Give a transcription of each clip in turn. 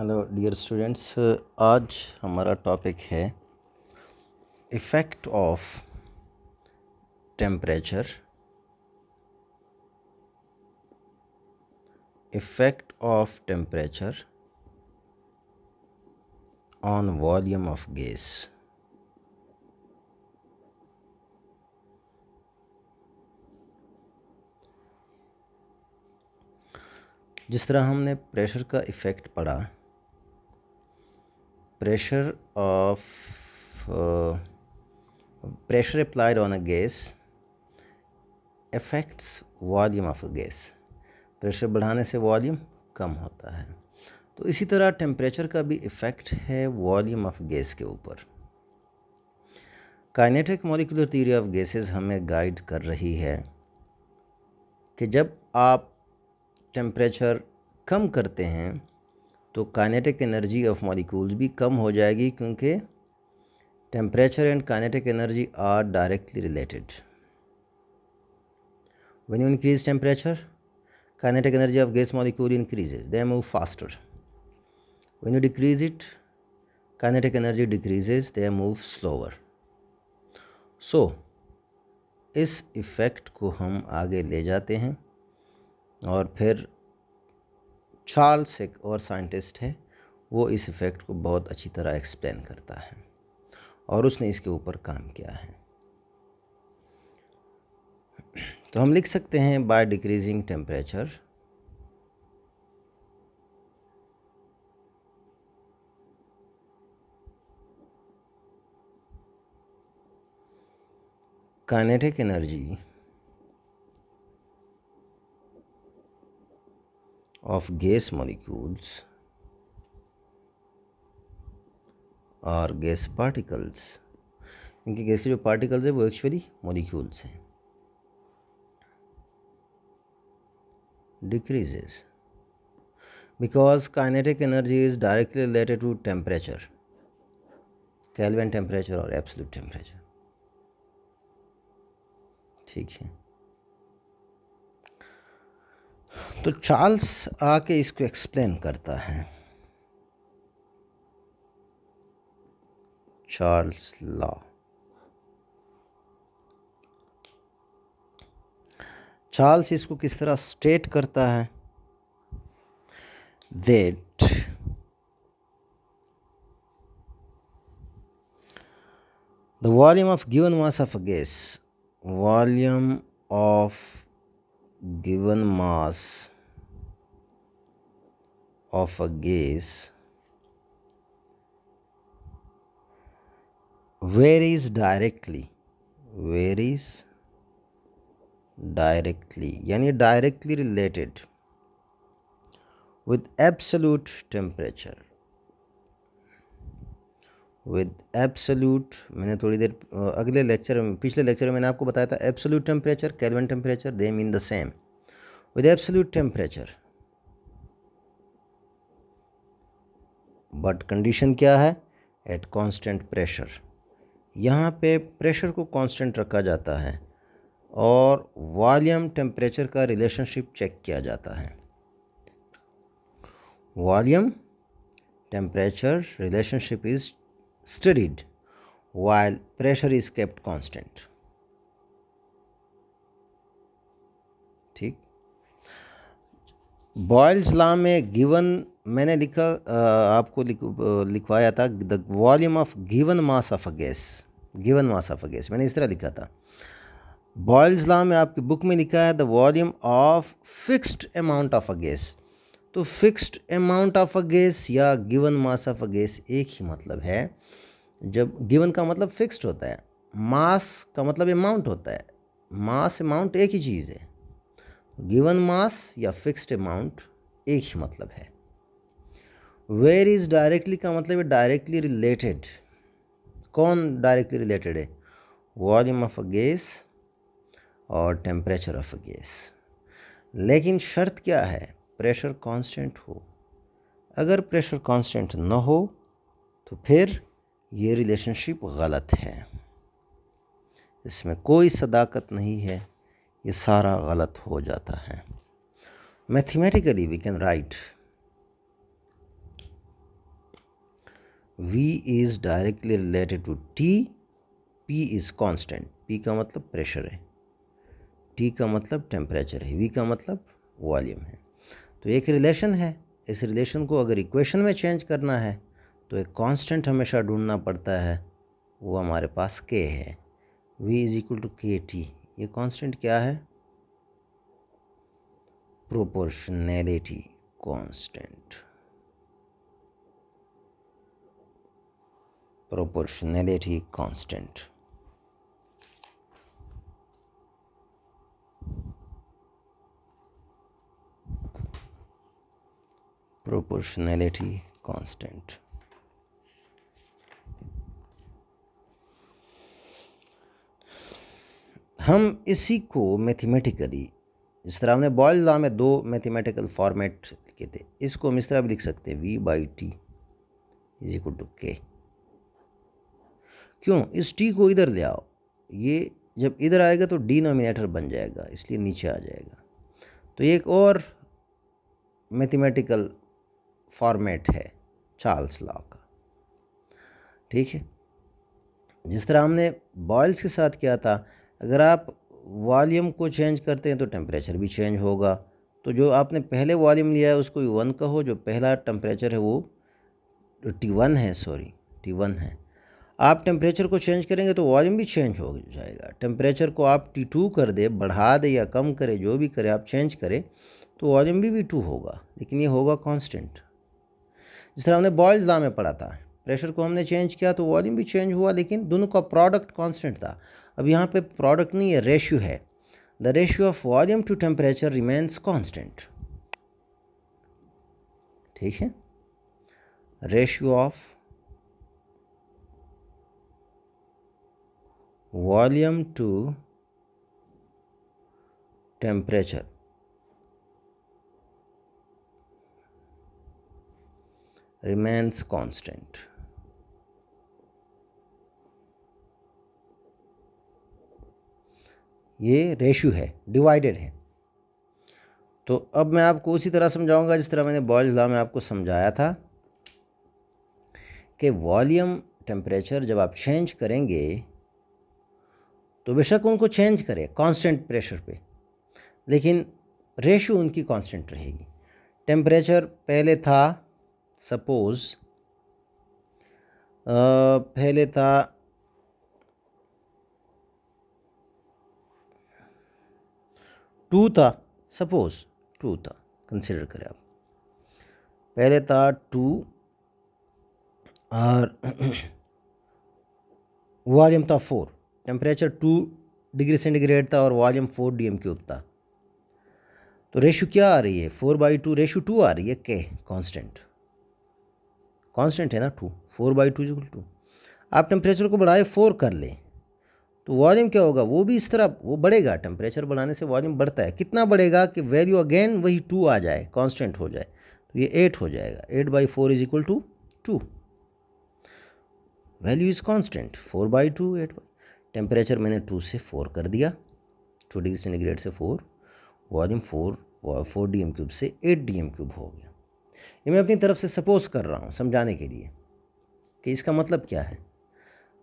Hello dear students आज हमारा topic है effect of temperature effect of temperature on volume of gas जिस तरह हमने प्रेशर का इफ़ेक्ट पढ़ा pressure of pressure applied on a gas effects volume of a gas pressure बढ़ाने से वॉल्यूम कम होता है तो इसी तरह टेम्परेचर का भी इफेक्ट है वॉल्यूम ऑफ गैस के ऊपर kinetic molecular theory of gases हमें गाइड कर रही है कि जब आप टेम्परेचर कम करते हैं तो कानेटिक एनर्जी ऑफ मॉलिक्यूल्स भी कम हो जाएगी क्योंकि temperature and kinetic energy are directly related when you increase temperature kinetic energy of gas molecule increases they move faster when you decrease it kinetic energy decreases they move slower so इस effect को हम आगे ले जाते हैं और फिर Charles एक और साइंटिस्ट है वो इस इफ़ेक्ट को बहुत अच्छी तरह एक्सप्लेन करता है और उसने इसके ऊपर काम किया है तो हम लिख सकते हैं by decreasing temperature kinetic energy of gas molecules और गैस पार्टिकल्स क्योंकि गैस के जो पार्टिकल्स है वो एक्चुअली मोलिक्यूल्स हैं decreases because kinetic energy is directly related to temperature Kelvin temperature और एब्सोल्यूट टेम्परेचर ठीक है तो चार्ल्स आके इसको एक्सप्लेन करता है चार्ल्स लॉ चार्ल्स इसको किस तरह स्टेट करता है that the volume of given mass of gas volume of given mass of a gas varies directly varies directly यानी directly related with absolute temperature with absolute मैंने थोड़ी देर अगले लेक्चर में पिछले लेक्चर में मैंने आपको बताया था absolute temperature Kelvin temperature they mean the same with absolute temperature but condition क्या है एट कांस्टेंट प्रेशर यहाँ पे प्रेशर को कांस्टेंट रखा जाता है और वॉल्यूम टेम्परेचर का रिलेशनशिप चेक किया जाता है volume temperature relationship is studied while pressure is kept constant ठीक बॉयल्स लॉ में गिवन मैंने लिखा आपको लिख, लिखवाया था the volume of given mass of a gas given mass of a gas मैंने इस तरह लिखा था बॉयल्स लॉ में आपकी बुक में लिखा है the volume of fixed amount of a gas तो fixed amount of a gas या given mass of a gas एक ही मतलब है जब गिवन का मतलब फिक्स्ड होता है मास का मतलब अमाउंट होता है मास अमाउंट एक ही चीज़ है गिवन मास या फिक्स्ड अमाउंट एक ही मतलब है वेयर इज़ डायरेक्टली का मतलब है डायरेक्टली रिलेटेड कौन डायरेक्टली रिलेटेड है वॉल्यूम ऑफ अ गैस और टेम्परेचर ऑफ अ गैस लेकिन शर्त क्या है प्रेशर कांस्टेंट हो अगर प्रेशर कांस्टेंट न हो तो फिर ये रिलेशनशिप गलत है इसमें कोई सदाकत नहीं है ये सारा गलत हो जाता है mathematically we can write V is directly related to T, P is constant. P का मतलब प्रेशर है T का मतलब टेम्परेचर है V का मतलब वॉल्यूम है तो एक रिलेशन है इस रिलेशन को अगर इक्वेशन में चेंज करना है तो एक कांस्टेंट हमेशा ढूंढना पड़ता है वो हमारे पास के है V is equal to K T ये कांस्टेंट क्या है proportionality constant proportionality constant. proportionality constant हम इसी को मैथमेटिकली जिस तरह हमने बॉयल लॉ में दो मैथमेटिकल फॉर्मेट लिखे थे इसको हम इस तरह भी लिख सकते हैं V by T is equal to K क्यों इस टी को इधर ले आओ ये जब इधर आएगा तो डिनोमिनेटर बन जाएगा इसलिए नीचे आ जाएगा तो ये एक और मैथमेटिकल फॉर्मेट है चार्ल्स लॉ का ठीक है जिस तरह हमने बॉयल्स के साथ किया था अगर आप वॉल्यूम को चेंज करते हैं तो टेम्परेचर भी चेंज होगा तो जो आपने पहले वॉल्यूम लिया है उसको वन कहो जो पहला टेम्परेचर है वो टी वन है सॉरी टी वन है आप टेम्परेचर को चेंज करेंगे तो वॉल्यूम भी चेंज हो जाएगा टेम्परेचर को आप टी टू कर दे बढ़ा दे या कम करें जो भी करें आप चेंज करें तो वॉल्यूम भी वी टू होगा लेकिन ये होगा कांस्टेंट जिस तरह हमने बॉयल दाम में पढ़ा था प्रेशर को हमने चेंज किया तो वॉल्यूम भी चेंज हुआ लेकिन दोनों का प्रोडक्ट कांस्टेंट था अब यहाँ पे प्रोडक्ट नहीं है रेशियो है the ratio of volume to temperature remains constant ठीक है ratio of volume to temperature remains constant. ये रेशू है डिवाइडेड है तो अब मैं आपको उसी तरह समझाऊंगा जिस तरह मैंने बॉयल लॉ में आपको समझाया था कि वॉल्यूम टेम्परेचर जब आप चेंज करेंगे तो बेशक उनको चेंज करे कांस्टेंट प्रेशर पे लेकिन रेशो उनकी कांस्टेंट रहेगी टेम्परेचर पहले था सपोज़ पहले था टू था सपोज टू था कंसिडर करें आप पहले था टू और वॉल्यूम था four temperature two degree centigrade था और volume four D M cube था तो रेशो क्या आ रही है four by two ratio two आ रही है के कॉन्स्टेंट कॉन्स्टेंट है ना two four by two equal to आप टेम्परेचर को बढ़ाए फोर कर लें तो वॉल्यूम क्या होगा वो भी इस तरह वो बढ़ेगा टेम्परेचर बढ़ाने से वॉल्यूम बढ़ता है कितना बढ़ेगा कि वैल्यू अगेन वही टू आ जाए कॉन्स्टेंट हो जाए तो ये एट हो जाएगा eight by four is equal to two value is constant four by two eight by temperature मैंने टू से फोर कर दिया टू डिग्री सेंटीग्रेड से four volume four four D M cube से एट डी एम क्यूब हो गया ये मैं अपनी तरफ से सपोज कर रहा हूँ समझाने के लिए कि इसका मतलब क्या है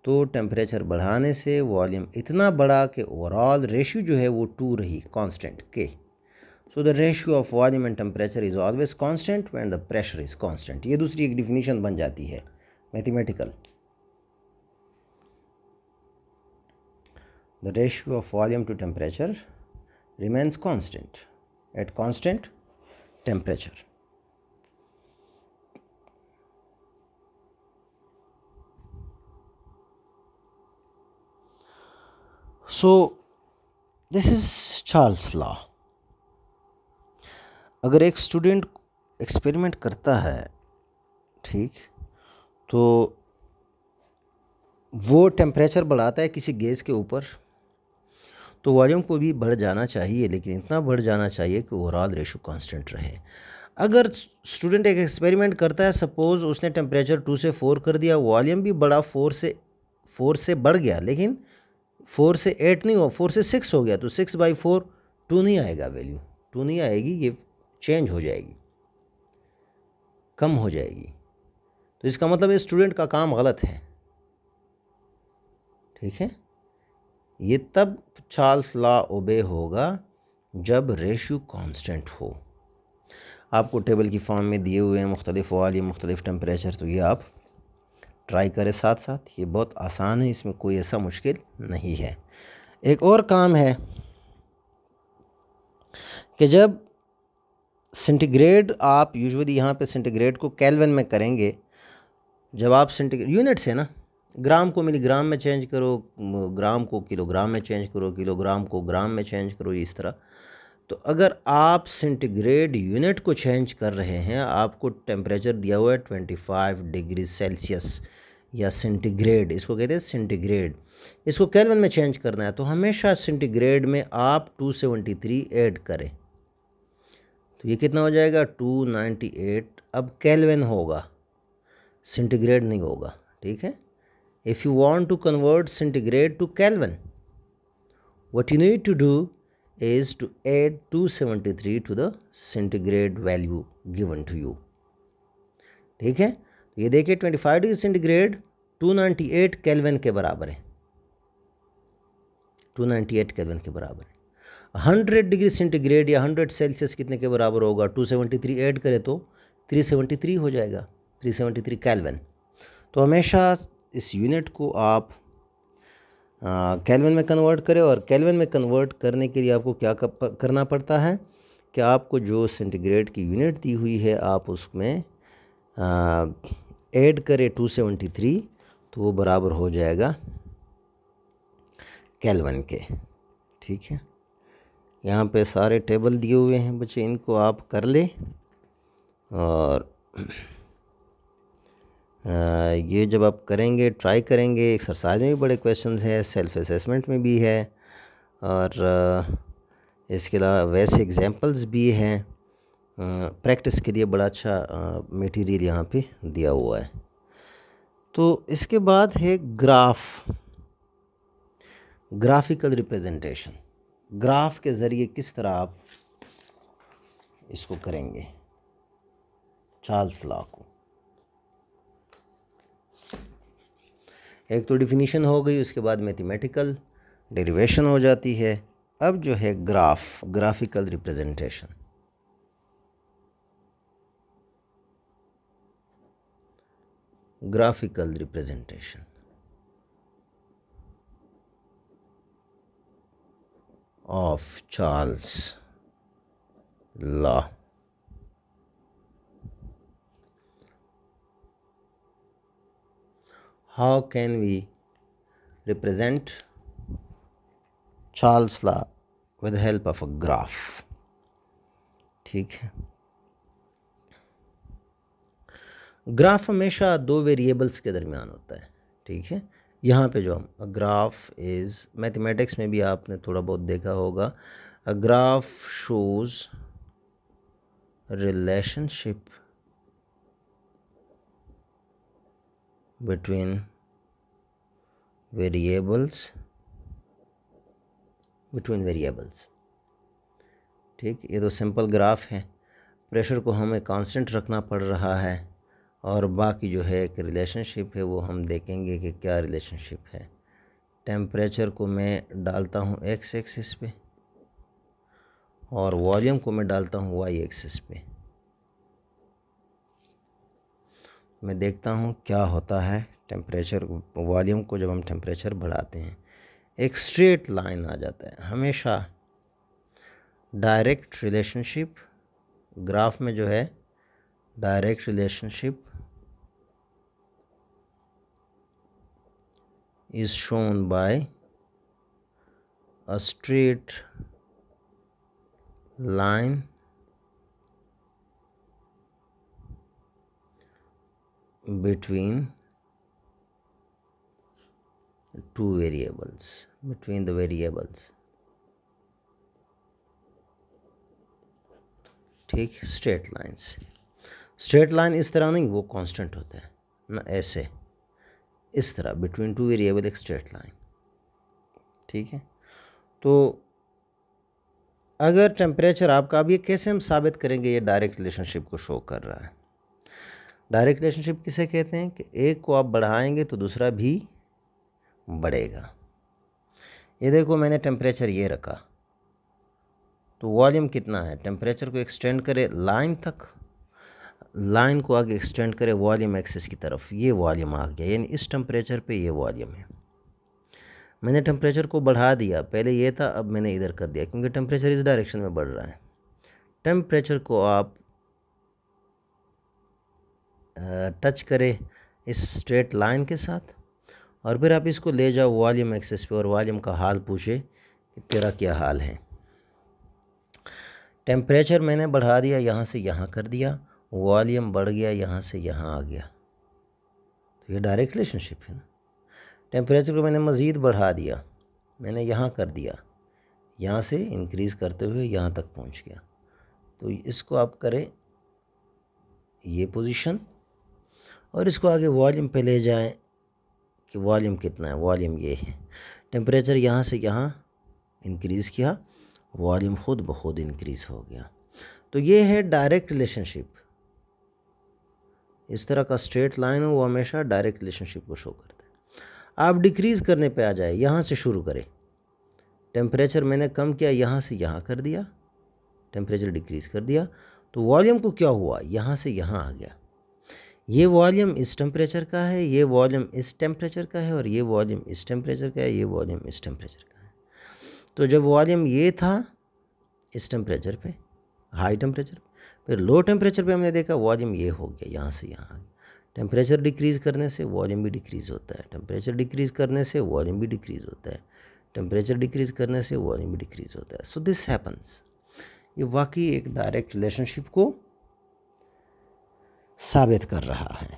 तो टेम्परेचर बढ़ाने से वॉल्यूम इतना बढ़ा कि ओवरऑल रेशियो जो है वो टू रही कांस्टेंट के so the ratio of volume and temperature is always constant and the pressure is constant ये दूसरी एक डिफिनीशन बन जाती है mathematical the ratio of volume to temperature remains constant at constant temperature. So, this is Charles law. अगर एक student experiment करता है ठीक तो वो टेम्परेचर बढ़ाता है किसी गैस के ऊपर तो वॉल्यूम को भी बढ़ जाना चाहिए लेकिन इतना बढ़ जाना चाहिए कि ओवरऑल रेशो कांस्टेंट रहे अगर स्टूडेंट एक एक्सपेरिमेंट करता है सपोज़ उसने टेम्परेचर टू से फोर कर दिया वॉल्यूम भी बड़ा फोर से फोर से बढ़ गया लेकिन फोर से एट नहीं हो फोर से सिक्स हो गया तो सिक्स बाई फोर टू नहीं आएगा वैल्यू टू नहीं आएगी ये चेंज हो जाएगी कम हो जाएगी तो इसका मतलब स्टूडेंट का काम गलत है ठीक है ये तब चार्ल्स ला ओबे होगा जब रेशो कांस्टेंट हो आपको टेबल की फॉर्म में दिए हुए हैं मुख्तलिफ़ वाल या मुख्तलिफ़ टेम्परेचर तो ये आप ट्राई करें साथ साथ ये बहुत आसान है इसमें कोई ऐसा मुश्किल नहीं है एक और काम है कि जब सेंटीग्रेड आप यूजुअली यहाँ पे सेंटीग्रेड को कैलवन में करेंगे जब आप सेंटीग्रेड यूनिट्स है ना ग्राम को मिलीग्राम में चेंज करो ग्राम को किलोग्राम में चेंज करो किलोग्राम को ग्राम में चेंज करो इस तरह तो अगर आप सेंटीग्रेड यूनिट को चेंज कर रहे हैं आपको टेम्परेचर दिया हुआ है ट्वेंटी फाइव डिग्री सेल्सियस या सेंटीग्रेड इसको कहते हैं सेंटीग्रेड इसको कैलवन में चेंज करना है तो हमेशा सेंटीग्रेड में आप 273 ऐड करें तो ये कितना हो जाएगा 298 अब कैलवन होगा सेंटीग्रेड नहीं होगा ठीक है if you want to convert centigrade to Kelvin. What you need to do is to add 273 to the centigrade value given to you. ठीक है ये देखिए 25 डिग्री सेंटीग्रेड 298 केल्विन के बराबर है 298 केल्विन के बराबर है 100 डिग्री सेंटीग्रेड या 100 सेल्सियस कितने के बराबर होगा 273 ऐड करें तो 373 हो जाएगा 373 केल्विन तो हमेशा इस यूनिट को आप कैलविन में कन्वर्ट करें और कैलविन में कन्वर्ट करने के लिए आपको क्या करना पड़ता है कि आपको जो सेंटीग्रेड की यूनिट दी हुई है आप उसमें ऐड करें 273 तो वो बराबर हो जाएगा कैलवन के ठीक है यहाँ पे सारे टेबल दिए हुए हैं बच्चे इनको आप कर ले और ये जब आप करेंगे ट्राई करेंगे एक्सरसाइज में भी बड़े क्वेश्चन है सेल्फ असेसमेंट में भी है और इसके अलावा वैसे एग्ज़ाम्पल्स भी हैं प्रैक्टिस के लिए बड़ा अच्छा मटेरियल यहाँ पे दिया हुआ है तो इसके बाद है ग्राफ ग्राफिकल रिप्रेजेंटेशन ग्राफ के ज़रिए किस तरह आप इसको करेंगे चार्ल्स लॉ को एक तो डिफिनीशन हो गई उसके बाद मैथमेटिकल डेरिवेशन हो जाती है अब जो है graph graphical representation graphical representation of Charles law how can we represent Charles law with the help of a graph? ठीक है ग्राफ हमेशा दो वेरिएबल्स के दरमियान होता है ठीक है यहाँ पे जो हम ग्राफ इज़ मैथमेटिक्स में भी आपने थोड़ा बहुत देखा होगा graph shows relationship between variables between variables ठीक ये तो सिंपल ग्राफ है प्रेशर को हमें कांस्टेंट रखना पड़ रहा है और बाकी जो है एक रिलेशनशिप है वो हम देखेंगे कि क्या रिलेशनशिप है टेम्परेचर को मैं डालता हूँ एक्स एक्सिस पे और वॉल्यूम को मैं डालता हूँ वाई एक्सिस पे मैं देखता हूँ क्या होता है टेम्परेचर वॉल्यूम को जब हम टेम्परेचर बढ़ाते हैं एक स्ट्रेट लाइन आ जाता है हमेशा डायरेक्ट रिलेशनशिप ग्राफ में जो है direct relationship is shown by a straight line between two variables between the variables ठीक स्ट्रेट लाइन्स स्ट्रेट लाइन इस तरह नहीं वो कांस्टेंट होते हैं ना ऐसे इस तरह बिटवीन टू वेरिएबल एक स्ट्रेट लाइन ठीक है तो अगर टेम्परेचर आपका अब ये कैसे हम साबित करेंगे ये डायरेक्ट रिलेशनशिप को शो कर रहा है डायरेक्ट रिलेशनशिप किसे कहते हैं कि एक को आप बढ़ाएंगे तो दूसरा भी बढ़ेगा ये देखो मैंने टेम्परेचर ये रखा तो वॉल्यूम कितना है टेम्परेचर को एक्सटेंड करे लाइन तक लाइन को आगे एक्सटेंड करे वॉल्यूम एक्सेस की तरफ ये वॉल्यूम आ गया यानी इस टेम्परेचर पे ये वॉल्यूम है मैंने टेम्परेचर को बढ़ा दिया पहले ये था अब मैंने इधर कर दिया क्योंकि टेम्परेचर इस डायरेक्शन में बढ़ रहा है टेम्परेचर को आप टच करे इस स्ट्रेट लाइन के साथ और फिर आप इसको ले जाओ वॉल्यूम एक्सेस पे और वॉल्यूम का हाल पूछे कि तेरा क्या हाल है टेम्परेचर मैंने बढ़ा दिया यहाँ से यहाँ कर दिया वॉल्यूम बढ़ गया यहाँ से यहाँ आ गया तो ये डायरेक्ट रिलेशनशिप है ना टेम्परेचर को मैंने मज़ीद बढ़ा दिया मैंने यहाँ कर दिया यहाँ से इंक्रीज़ करते हुए यहाँ तक पहुँच गया तो इसको आप करें ये पोजीशन और इसको आगे वॉल्यूम पे ले जाएं कि वॉल्यूम कितना है वॉल्यूम ये है टेम्परेचर यहाँ से यहाँ इंक्रीज़ किया वॉल्यूम खुद ब खुद इंक्रीज़ हो गया तो ये है डायरेक्ट रिलेशनशिप इस तरह का स्ट्रेट लाइन हो वो हमेशा डायरेक्ट रिलेशनशिप को शो करता है आप डिक्रीज़ करने पे आ जाए यहाँ से शुरू करें टेम्परेचर मैंने कम किया यहाँ से यहाँ कर दिया टेम्परेचर डिक्रीज़ कर दिया तो वॉल्यूम को क्या हुआ यहाँ से यहाँ आ गया ये वॉल्यूम इस टेम्परेचर का है ये वॉल्यूम इस टेम्परेचर का है और ये वॉल्यूम इस टेम्परेचर का है ये वॉल्यूम इस टेम्परेचर का है तो जब वॉल्यूम ये था इस टेम्परेचर पे हाई टेम्परेचर फिर लो टेम्परेचर पे हमने देखा वॉल्यूम ये हो गया यहाँ से यहाँ टेम्परेचर डिक्रीज़ करने से वॉल्यूम भी डिक्रीज़ होता है टेम्परेचर डिक्रीज़ करने से वॉल्यूम भी डिक्रीज़ होता है टेम्परेचर डिक्रीज़ करने से वॉल्यूम भी डिक्रीज़ होता है सो दिस हैपन्स ये वाकई एक डायरेक्ट रिलेशनशिप को साबित कर रहा है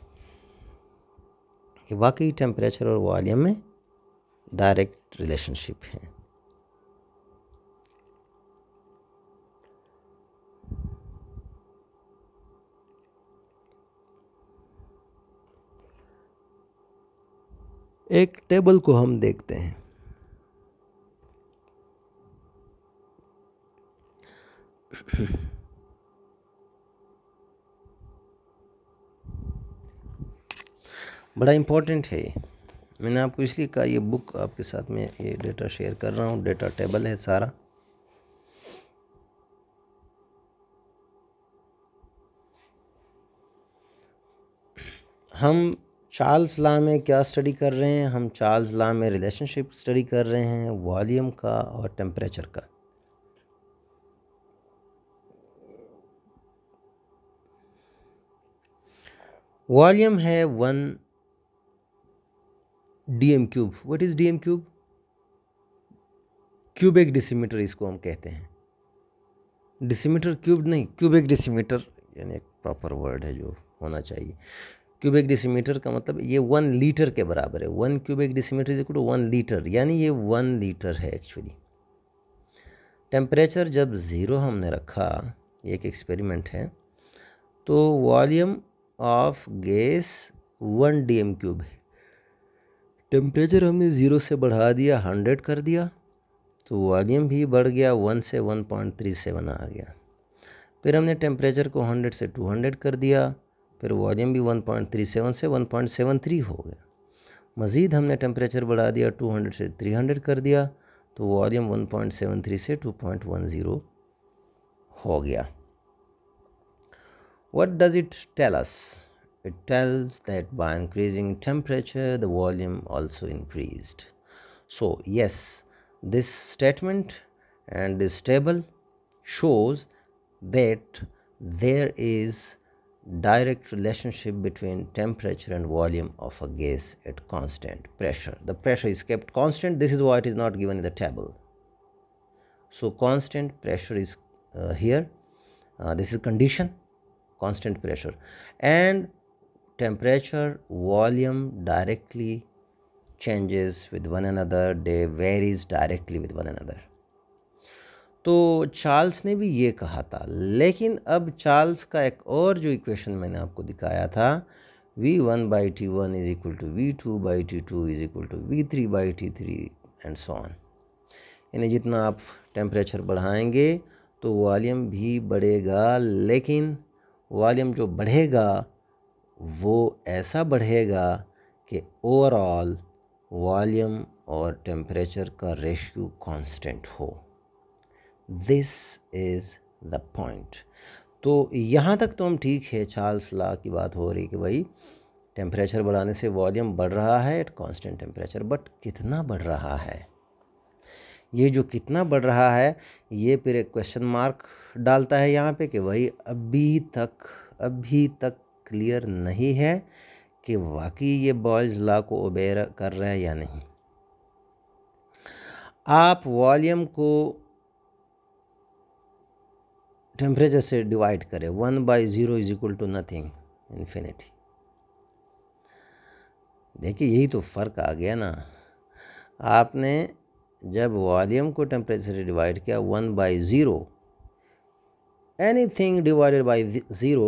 कि वाकई टेम्परेचर और वॉल्यूम में डायरेक्ट रिलेशनशिप है एक टेबल को हम देखते हैं बड़ा इम्पोर्टेंट है मैंने आपको इसलिए कहा ये बुक आपके साथ में ये डेटा शेयर कर रहा हूँ डेटा टेबल है सारा हम चार्ल्स ला में क्या स्टडी कर रहे हैं हम चार्ल्स ला में रिलेशनशिप स्टडी कर रहे हैं वॉल्यूम का और टेम्परेचर का वॉल्यूम है one DM cube what is DM cube cubic decimetre इसको हम कहते हैं डिसीमीटर क्यूब नहीं क्यूबिक डिसीमीटर यानी एक प्रॉपर वर्ड है जो होना चाहिए क्यूबिक डिसीमीटर का मतलब ये वन लीटर के बराबर है one cubic decimetre is equal to one litre यानी ये वन लीटर है एक्चुअली टेम्परेचर जब ज़ीरो हमने रखा ये एक एक्सपेरिमेंट है तो volume of gas one D M cube है टेम्परेचर हमने ज़ीरो से बढ़ा दिया हंड्रेड कर दिया तो वॉल्यूम भी बढ़ गया वन से वन पॉइंट थ्री सेवन आ गया फिर हमने टेम्परेचर को हंड्रेड से टू हंड्रेड कर दिया फिर वॉल्यूम भी वन पॉइंट थ्री सेवन से वन पॉइंट सेवन थ्री हो गया मज़ीद हमने टेम्परेचर बढ़ा दिया टू हंड्रेड से थ्री हंड्रेड कर दिया तो volume one point seven three से टू पॉइंट वन ज़ीरो हो गया what does it tells It tells that by increasing temperature, the volume also increased. So, yes, this statement and this table shows that there is direct relationship between temperature and volume of a gas at constant pressure. The pressure is kept constant. This is why it is not given in the table. So constant pressure is uh, here. Uh, this is condition, constant pressure. And temperature volume directly changes with one another they varies directly with one another तो Charles ने भी ये कहा था लेकिन अब Charles का एक और जो इक्वेशन मैंने आपको दिखाया था V one by T one is equal to V two by T two is equal to V three by T three and so on यानी जितना आप टेम्परेचर बढ़ाएंगे तो वॉल्यूम भी बढ़ेगा लेकिन वॉल्यूम जो बढ़ेगा वो ऐसा बढ़ेगा कि ओवरऑल वॉल्यूम और टेम्परेचर का रेशियो कांस्टेंट हो दिस इज़ द पॉइंट तो यहाँ तक तो हम ठीक है चार्ल्स ला की बात हो रही कि भाई टेम्परेचर बढ़ाने से वॉल्यूम बढ़ रहा है एट कांस्टेंट टेम्परेचर बट कितना बढ़ रहा है ये जो कितना बढ़ रहा है ये फिर एक क्वेश्चन मार्क डालता है यहाँ पे कि भाई अभी तक अभी तक क्लियर नहीं है कि वाकई ये बॉयज ला को ओबेर कर रहा है या नहीं आप वॉल्यूम को टेम्परेचर से डिवाइड करें one by zero is equal to nothing infinity देखिए यही तो फ़र्क आ गया ना आपने जब वॉल्यूम को टेम्परेचर से डिवाइड किया one by zero anything divided by zero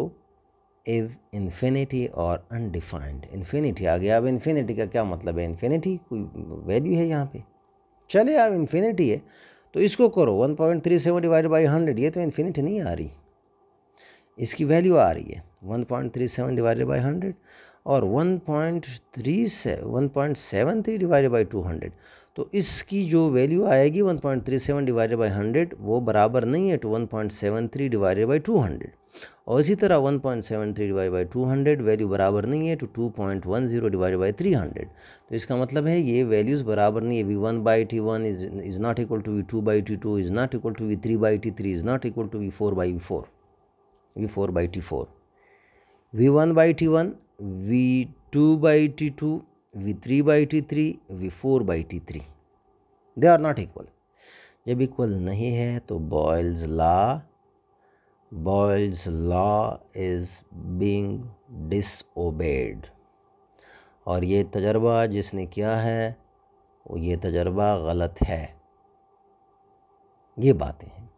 is infinity और अनडिफाइंड इन्फिनिटी आ गया अब इन्फिनिटी का क्या मतलब है इन्फिनिटी कोई वैल्यू है यहाँ पे चले अब इन्फिनिटी है तो इसको करो one point three seven divide by hundred ये तो इन्फिनिटी नहीं आ रही इसकी वैल्यू आ रही है one point three seven divide by hundred और वन पॉइंट थ्री से one point seven three divide by two hundred तो इसकी जो वैल्यू आएगी one point three seven divide by hundred वो बराबर नहीं है two one point seven three divide by two hundred और इसी तरह 1.73 point seven three divide by two hundred value बराबर नहीं है तो two point one zero divide by three hundred तो इसका मतलब है ये वैल्यूज़ बराबर नहीं है V one by T one is is not equal to V two by T two is not equal to V three by T three is not equal to V four by V four V four by T four V one by T one V two by T two V three by T three V four by T three they are not equal जब equal नहीं है तो Boyle's law Boyle's law is being disobeyed और ये तजर्बा जिसने किया है वो ये तजर्बा गलत है ये बातें हैं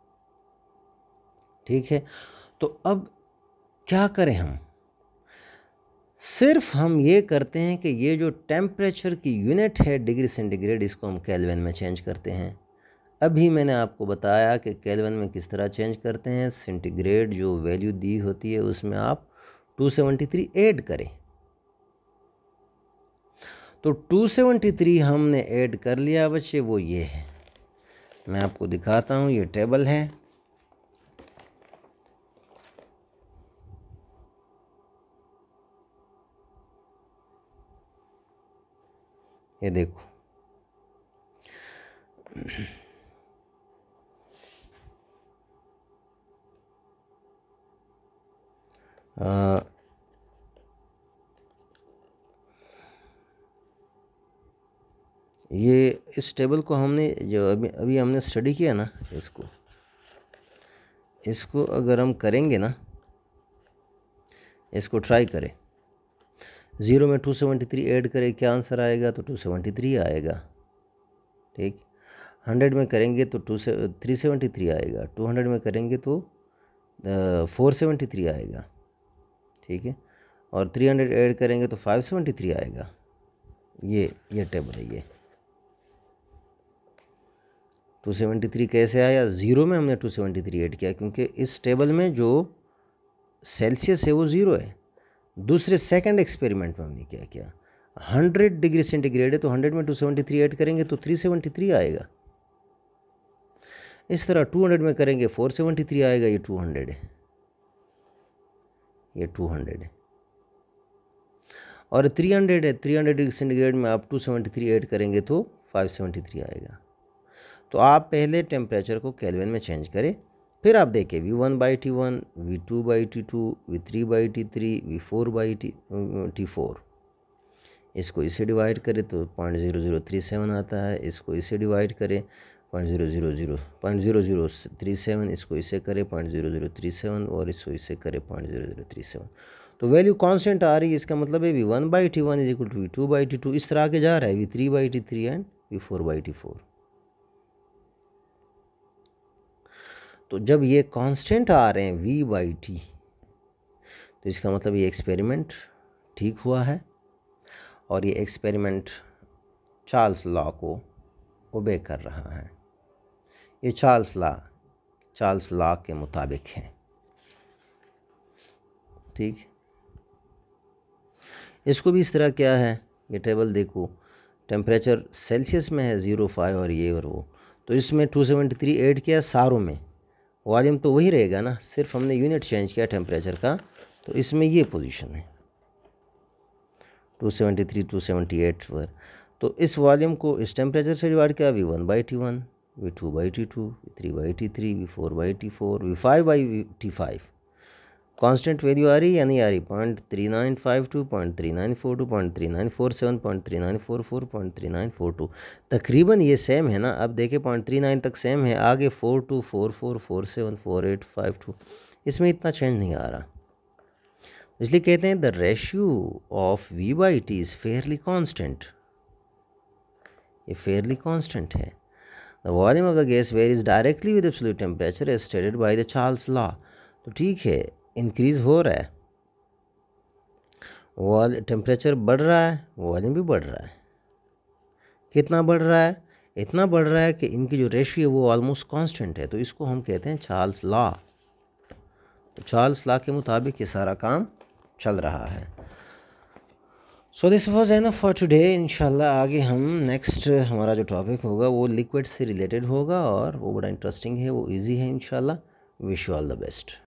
ठीक है तो अब क्या करें हम सिर्फ हम ये करते हैं कि ये जो टेम्परेचर की यूनिट है डिग्री सेंटीग्रेड इसको हम कैलविन में चेंज करते हैं अभी मैंने आपको बताया कि केल्विन में किस तरह चेंज करते हैं सेंटीग्रेड जो वैल्यू दी होती है उसमें आप 273 ऐड करें तो 273 हमने ऐड कर लिया बच्चे वो ये है मैं आपको दिखाता हूँ ये टेबल है ये देखो ये इस टेबल को हमने जो अभी अभी हमने स्टडी किया ना इसको इसको अगर हम करेंगे ना इसको ट्राई करें ज़ीरो में टू सेवेंटी थ्री एड करें क्या आंसर आएगा तो टू सेवेंटी थ्री आएगा ठीक हंड्रेड में करेंगे तो टू से थ्री सेवेंटी थ्री आएगा टू हंड्रेड में करेंगे तो फोर सेवेंटी थ्री आएगा ठीक है और थ्री हंड्रेड एड करेंगे तो फाइव सेवेंटी थ्री आएगा ये ये टेबल है ये टू सेवेंटी थ्री कैसे आया ज़ीरो में हमने टू सेवेंटी थ्री एड किया क्योंकि इस टेबल में जो सेल्सियस है वो ज़ीरो है दूसरे सेकेंड एक्सपेरिमेंट में हमने क्या किया हंड्रेड डिग्री सेंटीग्रेड है तो हंड्रेड में टू सेवेंटी थ्री एड करेंगे तो थ्री सेवेंटी थ्री आएगा इस तरह टू हंड्रेड में करेंगे फोर सेवेंटी थ्री आएगा ये टू हंड्रेड है ये टू हंड्रेड है और थ्री हंड्रेड है थ्री हंड्रेड डिग्री सेंटीग्रेड में आप टू सेवेंटी थ्री ऐड करेंगे तो फाइव सेवेंटी थ्री आएगा तो आप पहले टेम्परेचर को कैलवेन में चेंज करें फिर आप देखें V one by T one V two by T two V three by T three V four by T T four इसको इसे डिवाइड करें तो point zero zero three seven आता है इसको इसे डिवाइड करें point zero zero zero point zero zero three seven इसको इसे करें point zero zero three seven और इसको इसे करें point zero zero three seven तो वैल्यू कांस्टेंट आ रही है इसका मतलब है V one by T one is equal to V two by T two इस तरह के जा रहा है V three by T three and V four by T four तो जब ये कांस्टेंट आ रहे हैं वी बाई टी तो इसका मतलब ये एक्सपेरिमेंट ठीक हुआ है और ये एक्सपेरिमेंट चार्ल्स लॉ को ओबे कर रहा है ये चार्ल्स ला चार्ल्स ला के मुताबिक हैं ठीक इसको भी इस तरह क्या है ये टेबल देखो टेम्परेचर सेल्सियस में है ज़ीरो फाइव और ये और वो तो इसमें टू सेवेंटी थ्री एड किया सारों में वॉल्यूम तो वही रहेगा ना सिर्फ हमने यूनिट चेंज किया टेम्परेचर का तो इसमें ये पोजीशन है two seventy three seventy eight पर तो इस वॉल्यूम को इस टेम्परेचर से डिवाइड किया V one by T one v2 by t2, v3 by t3, v4 by t4, v5 by t5. constant value आ रही या नहीं आ रही point three nine five two point three nine four two point three nine four seven point three nine four four point three nine four two तकरीबन ये same है ना अब देखें पॉइंट थ्री नाइन तक सेम है आगे four two four four four seven four eight five two इसमें इतना चेंज नहीं आ रहा इसलिए कहते हैं the ratio of V by T is fairly constant ये फेयरली कॉन्स्टेंट है the volume of the gas varies directly with absolute temperature as stated by the Charles law तो ठीक है इंक्रीज हो रहा है वॉल टेम्परेचर बढ़ रहा है वॉल्यूम भी बढ़ रहा है कितना बढ़ रहा है इतना बढ़ रहा है कि इनकी जो रेशियो वो ऑलमोस्ट कांस्टेंट है तो इसको हम कहते हैं चार्ल्स लॉ तो चार्ल्स लॉ के मुताबिक ये सारा काम चल रहा है so this was an for today इंशाल्लाह आगे हम नेक्स्ट हमारा जो टॉपिक होगा वो लिक्विड से रिलेटेड होगा और वो बड़ा इंटरेस्टिंग है वो ईजी है इनशाला wish you all the best